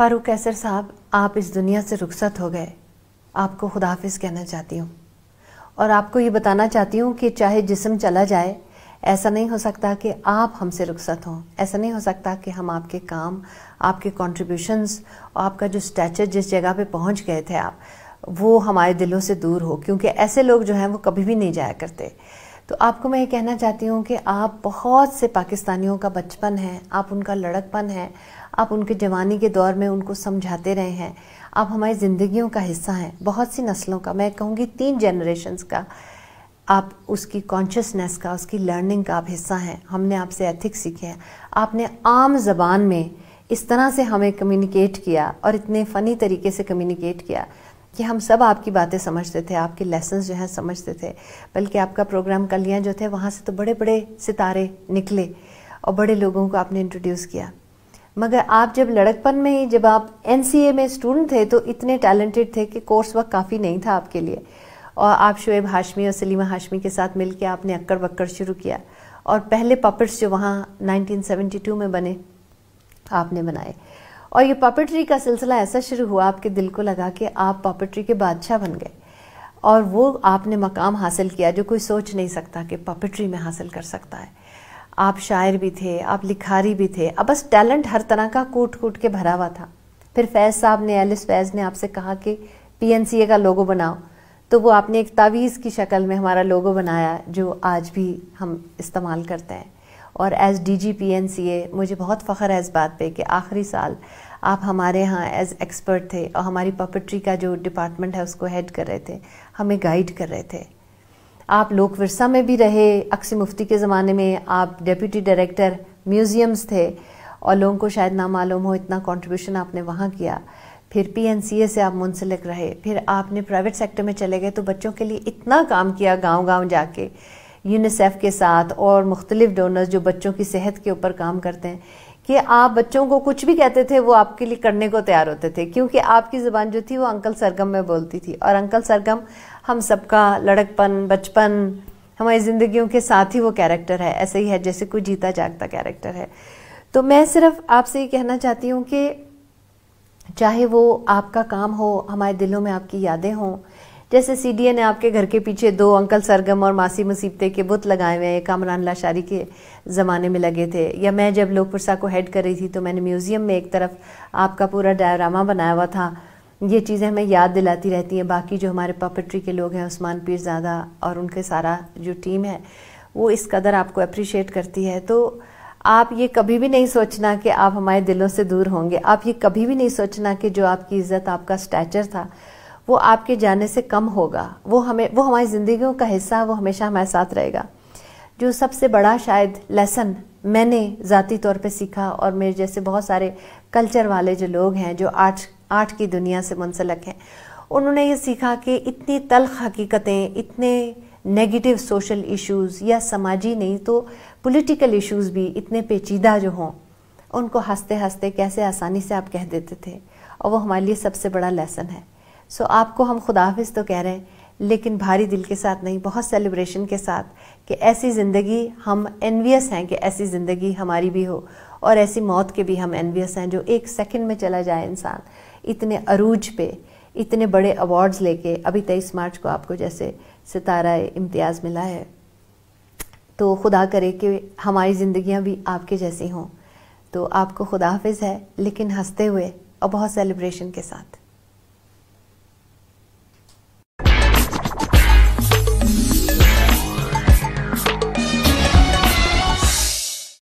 फारूक कैसर साहब आप इस दुनिया से रुखसत हो गए आपको खुदाफिज कहना चाहती हूँ और आपको ये बताना चाहती हूँ कि चाहे जिसम चला जाए ऐसा नहीं हो सकता कि आप हमसे रुखसत हों ऐसा नहीं हो सकता कि हम आपके काम आपके कॉन्ट्रीब्यूशंस और आपका जो स्टैचर जिस जगह पे पहुँच गए थे आप वो हमारे दिलों से दूर हो क्योंकि ऐसे लोग जो हैं वो कभी भी नहीं जाया करते तो आपको मैं ये कहना चाहती हूँ कि आप बहुत से पाकिस्तानियों का बचपन है आप उनका लड़कपन है आप उनके जवानी के दौर में उनको समझाते रहे हैं आप हमारी ज़िंदगियों का हिस्सा हैं बहुत सी नस्लों का मैं कहूँगी तीन जनरेशन्स का आप उसकी कॉन्शियसनेस का उसकी लर्निंग का आप हिस्सा हैं हमने आपसे एथिक्स सीखे हैं आपने आम जबान में इस तरह से हमें कम्युनिकेट किया और इतने फ़नी तरीके से कम्युनिकेट किया कि हम सब आपकी बातें समझते थे आपके लेसन जो हैं समझते थे बल्कि आपका प्रोग्राम कलियाँ जो थे वहाँ से तो बड़े बड़े सितारे निकले और बड़े लोगों को आपने इंट्रोड्यूस किया मगर आप जब लड़कपन में ही जब आप एन में स्टूडेंट थे तो इतने टैलेंटेड थे कि कोर्स वक्त काफ़ी नहीं था आपके लिए और आप शुएब हाशमी और सलीमा हाशमी के साथ मिलकर आपने अक्कड़ बक्कर शुरू किया और पहले पपट्स जो वहाँ 1972 में बने आपने बनाए और ये पपेट्री का सिलसिला ऐसा शुरू हुआ आपके दिल को लगा कि आप पपेट्री के बादशाह बन गए और वो आपने मकाम हासिल किया जो कोई सोच नहीं सकता कि पपेट्री में हासिल कर सकता है आप शायर भी थे आप लिखारी भी थे अब बस टैलेंट हर तरह का कूट कूट के भरा हुआ था फिर फैज़ साहब ने एलिस फैज़ ने आपसे कहा कि पी का लोगो बनाओ तो वो आपने एक तावीज़ की शक्ल में हमारा लोगो बनाया जो आज भी हम इस्तेमाल करते हैं और as D G P N C A मुझे बहुत फ़ख्र है इस बात पे कि आखिरी साल आप हमारे यहाँ एज एक्सपर्ट थे और हमारी पपट्री का जो डिपार्टमेंट है उसको हेड कर रहे थे हमें गाइड कर रहे थे आप लोक विरसा में भी रहे अक्सी मुफ्ती के ज़माने में आप डेप्यूटी डायरेक्टर म्यूज़ियम्स थे और लोगों को शायद ना मालूम हो इतना कॉन्ट्रीब्यूशन आपने वहाँ किया फिर ए से आप मुंसलिक रहे फिर आपने प्राइवेट सेक्टर में चले गए तो बच्चों के लिए इतना काम किया गांव गांव जाके यूनिसेफ के साथ और मुख्तलिफ डोनर्स जो बच्चों की सेहत के ऊपर काम करते हैं कि आप बच्चों को कुछ भी कहते थे वो आपके लिए करने को तैयार होते थे क्योंकि आपकी ज़बान जो थी वो अंकल सरगम में बोलती थी और अंकल सरगम हम सबका लड़कपन बचपन हमारी ज़िंदगियों के साथ ही वो कैरेक्टर है ऐसे ही है जैसे कोई जीता जागता कैरेक्टर है तो मैं सिर्फ आपसे ये कहना चाहती हूँ कि चाहे वो आपका काम हो हमारे दिलों में आपकी यादें हों जैसे सी ने आपके घर के पीछे दो अंकल सरगम और मासी मुसीबते के बुत लगाए हुए हैं कामरान लाशारी के ज़माने में लगे थे या मैं जब लोकपुरसा को हेड कर रही थी तो मैंने म्यूज़ियम में एक तरफ आपका पूरा डायरामा बनाया हुआ था ये चीज़ें हमें याद दिलाती रहती हैं बाकी जो हमारे पपट्री के लोग हैं उस्मान पीरजादा और उनके सारा जो टीम है वो इस कदर आपको अप्रिशिएट करती है तो आप ये कभी भी नहीं सोचना कि आप हमारे दिलों से दूर होंगे आप ये कभी भी नहीं सोचना कि जो आपकी इज़्ज़त आपका स्टैचर था वो आपके जाने से कम होगा वो हमें वो हमारी ज़िंदगियों का हिस्सा वो हमेशा हमारे साथ रहेगा जो सबसे बड़ा शायद लेसन मैंने ज़ाती तौर पे सीखा और मेरे जैसे बहुत सारे कल्चर वाले जो लोग हैं जो आर्ट आर्ट की दुनिया से मुंसलक हैं उन्होंने ये सीखा कि इतनी तलख हकीकतें इतने नेगेटिव सोशल इश्यूज़ या समाजी नहीं तो पॉलिटिकल इश्यूज़ भी इतने पेचीदा जो हों उनको हंसते हंसते कैसे आसानी से आप कह देते थे और वो हमारे लिए सबसे बड़ा लेसन है सो आपको हम खुदाफिज तो कह रहे हैं लेकिन भारी दिल के साथ नहीं बहुत सेलिब्रेशन के साथ कि ऐसी ज़िंदगी हम एनवियस हैं कि ऐसी ज़िंदगी हमारी भी हो और ऐसी मौत के भी हम एनवियस हैं जो एक सेकंड में चला जाए इंसान इतने अरूज पे इतने बड़े अवार्ड्स लेके अभी तेईस मार्च को आपको जैसे सितारा इम्तियाज़ मिला है तो खुदा करे कि हमारी ज़िंदियाँ भी आपके जैसी हों तो आपको खुदाफिज है लेकिन हंसते हुए और बहुत सेलिब्रेशन के साथ